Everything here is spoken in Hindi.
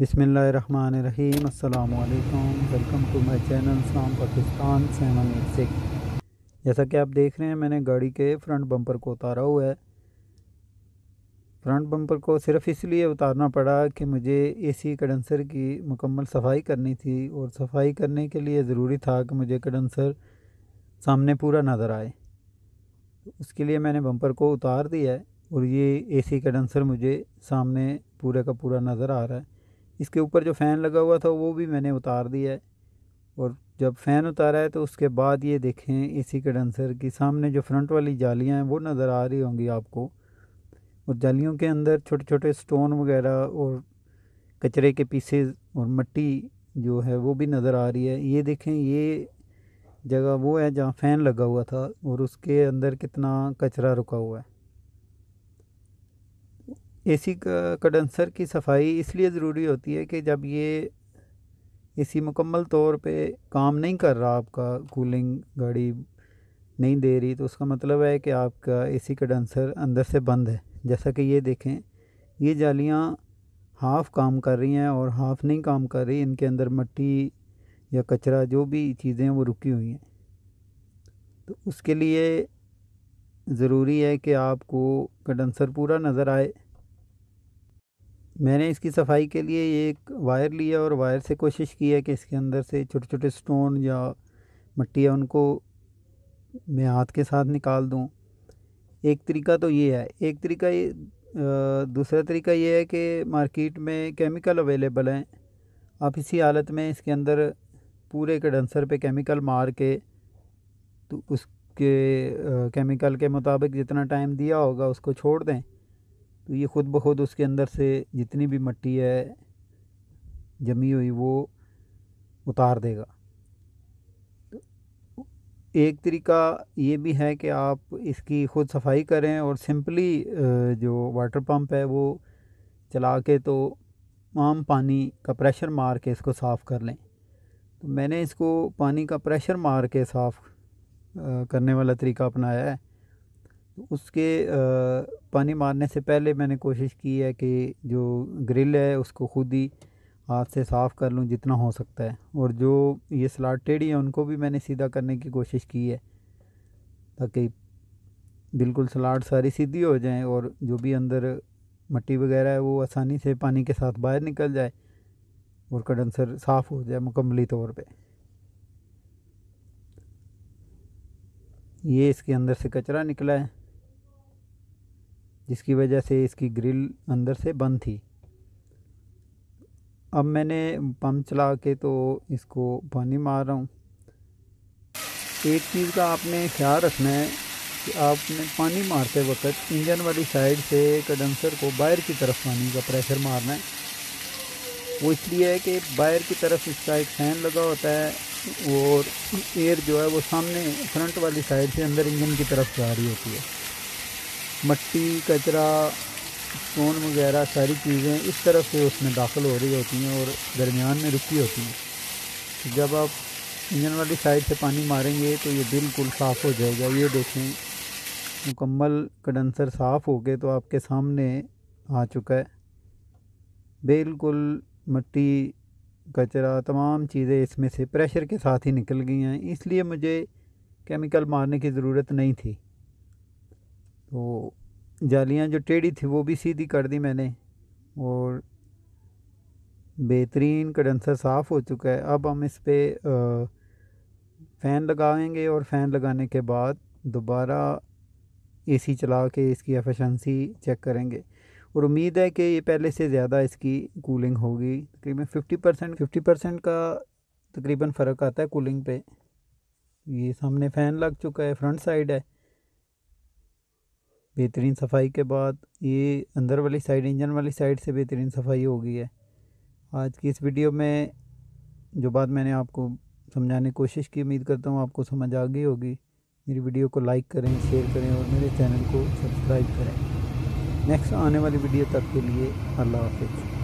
बिसमीम् अल्लाम वेलकम टू माय चैनल शाम पाकिस्तान सेवन एट सिक्स जैसा कि आप देख रहे हैं मैंने गाड़ी के फ्रंट बम्पर को उतारा हुआ है फ्रंट बम्पर को सिर्फ इसलिए उतारना पड़ा कि मुझे एसी कंडेंसर की मुकम्मल सफाई करनी थी और सफाई करने के लिए ज़रूरी था कि मुझे कंडेंसर सामने पूरा नज़र आए उसके लिए मैंने बम्पर को उतार दिया है और ये एसी कंडेंसर मुझे सामने पूरे का पूरा नज़र आ रहा है इसके ऊपर जो फ़ैन लगा हुआ था वो भी मैंने उतार दिया है और जब फ़ैन उतारा है तो उसके बाद ये देखें इसी कंडेंसर की सामने जो फ्रंट वाली जालियां हैं वो नज़र आ रही होंगी आपको और जालियों के अंदर छोटे छोटे स्टोन वगैरह और कचरे के पीसेज और मट्टी जो है वो भी नज़र आ रही है ये देखें ये जगह वो है जहाँ फ़ैन लगा हुआ था और उसके अंदर कितना कचरा रुका हुआ है एसी कंडेंसर की सफाई इसलिए ज़रूरी होती है कि जब ये एसी मुकम्मल तौर पे काम नहीं कर रहा आपका कूलिंग गाड़ी नहीं दे रही तो उसका मतलब है कि आपका एसी कंडेंसर अंदर से बंद है जैसा कि ये देखें ये जालियाँ हाफ़ काम कर रही हैं और हाफ़ नहीं काम कर रही इनके अंदर मट्टी या कचरा जो भी चीज़ें वो रुकी हुई हैं तो उसके लिए ज़रूरी है कि आपको कंडेंसर पूरा नज़र आए मैंने इसकी सफाई के लिए ये एक वायर लिया और वायर से कोशिश की है कि इसके अंदर से छोटे छोटे स्टोन या मट्टी है उनको मैं हाथ के साथ निकाल दूँ एक तरीका तो ये है एक तरीका ये दूसरा तरीका ये है कि मार्केट में केमिकल अवेलेबल हैं आप इसी हालत में इसके अंदर पूरे कडेंसर पे केमिकल मार के तो उसके केमिकल के मुताबिक जितना टाइम दिया होगा उसको छोड़ दें तो ये ख़ुद ब खुद उसके अंदर से जितनी भी मिट्टी है जमी हुई वो उतार देगा तो एक तरीका ये भी है कि आप इसकी ख़ुद सफाई करें और सिंपली जो वाटर पंप है वो चला के तो आम पानी का प्रेशर मार के इसको साफ़ कर लें तो मैंने इसको पानी का प्रेशर मार के साफ़ करने वाला तरीका अपनाया है उसके पानी मारने से पहले मैंने कोशिश की है कि जो ग्रिल है उसको खुद ही हाथ से साफ़ कर लूँ जितना हो सकता है और जो ये सलाद टेढ़ी है उनको भी मैंने सीधा करने की कोशिश की है ताकि बिल्कुल सलाड सारी सीधी हो जाए और जो भी अंदर मट्टी वगैरह है वो आसानी से पानी के साथ बाहर निकल जाए और कंडेंसर साफ़ हो जाए मुकम्मली तौर पे ये इसके अंदर से कचरा निकला है जिसकी वजह से इसकी ग्रिल अंदर से बंद थी अब मैंने पम्प चला के तो इसको पानी मार रहा हूँ एक चीज़ का आपने ख्याल रखना है कि आपने पानी मारते वक्त इंजन वाली साइड से कंडेंसर को बाहर की तरफ पानी का प्रेशर मारना है वो इसलिए है कि बाहर की तरफ इसका एक फैन लगा होता है और एयर जो है वो सामने फ्रंट वाली साइड से अंदर इंजन की तरफ जा रही होती है मट्टी कचरा सोन वगैरह सारी चीज़ें इस तरफ से उसमें दाखिल हो रही होती हैं और दरमियान में रुकी होती हैं जब आप इंजन वाली साइड से पानी मारेंगे तो ये बिल्कुल साफ़ हो जाएगा ये देखें मुकम्मल कंडेंसर साफ़ हो गए तो आपके सामने आ चुका है बिल्कुल मट्टी कचरा तमाम चीज़ें इसमें से प्रेशर के साथ ही निकल गई हैं इसलिए मुझे केमिकल मारने की ज़रूरत नहीं थी तो जालियाँ जो टेढ़ी थी वो भी सीधी कर दी मैंने और बेहतरीन कंडेंसर साफ़ हो चुका है अब हम इस पर फ़ैन लगाएंगे और फ़ैन लगाने के बाद दोबारा एसी चला के इसकी एफिशिएंसी चेक करेंगे और उम्मीद है कि ये पहले से ज़्यादा इसकी कूलिंग होगी तकरीबन फिफ्टी परसेंट फिफ्टी परसेंट का तकरीबन फ़र्क आता है कूलिंग पे ये सामने फ़ैन लग चुका है फ्रंट साइड है बेहतरीन सफाई के बाद ये अंदर वाली साइड इंजन वाली साइड से बेहतरीन सफाई हो गई है आज की इस वीडियो में जो बात मैंने आपको समझाने की कोशिश की उम्मीद करता हूँ आपको समझ आ गई होगी मेरी वीडियो को लाइक करें शेयर करें और मेरे चैनल को सब्सक्राइब करें नेक्स्ट आने वाली वीडियो तक के लिए अल्लाह हाफिज़